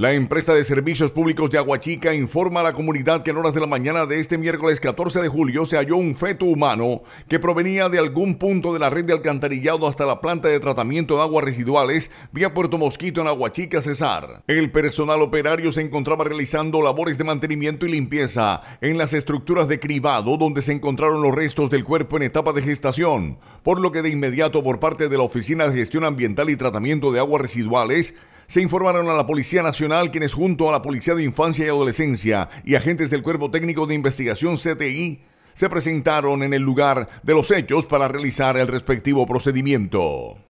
La empresa de servicios públicos de Aguachica informa a la comunidad que en horas de la mañana de este miércoles 14 de julio se halló un feto humano que provenía de algún punto de la red de alcantarillado hasta la planta de tratamiento de aguas residuales vía Puerto Mosquito en Aguachica, Cesar. El personal operario se encontraba realizando labores de mantenimiento y limpieza en las estructuras de cribado donde se encontraron los restos del cuerpo en etapa de gestación, por lo que de inmediato por parte de la Oficina de Gestión Ambiental y Tratamiento de Aguas Residuales se informaron a la Policía Nacional, quienes junto a la Policía de Infancia y Adolescencia y agentes del Cuerpo Técnico de Investigación CTI se presentaron en el lugar de los hechos para realizar el respectivo procedimiento.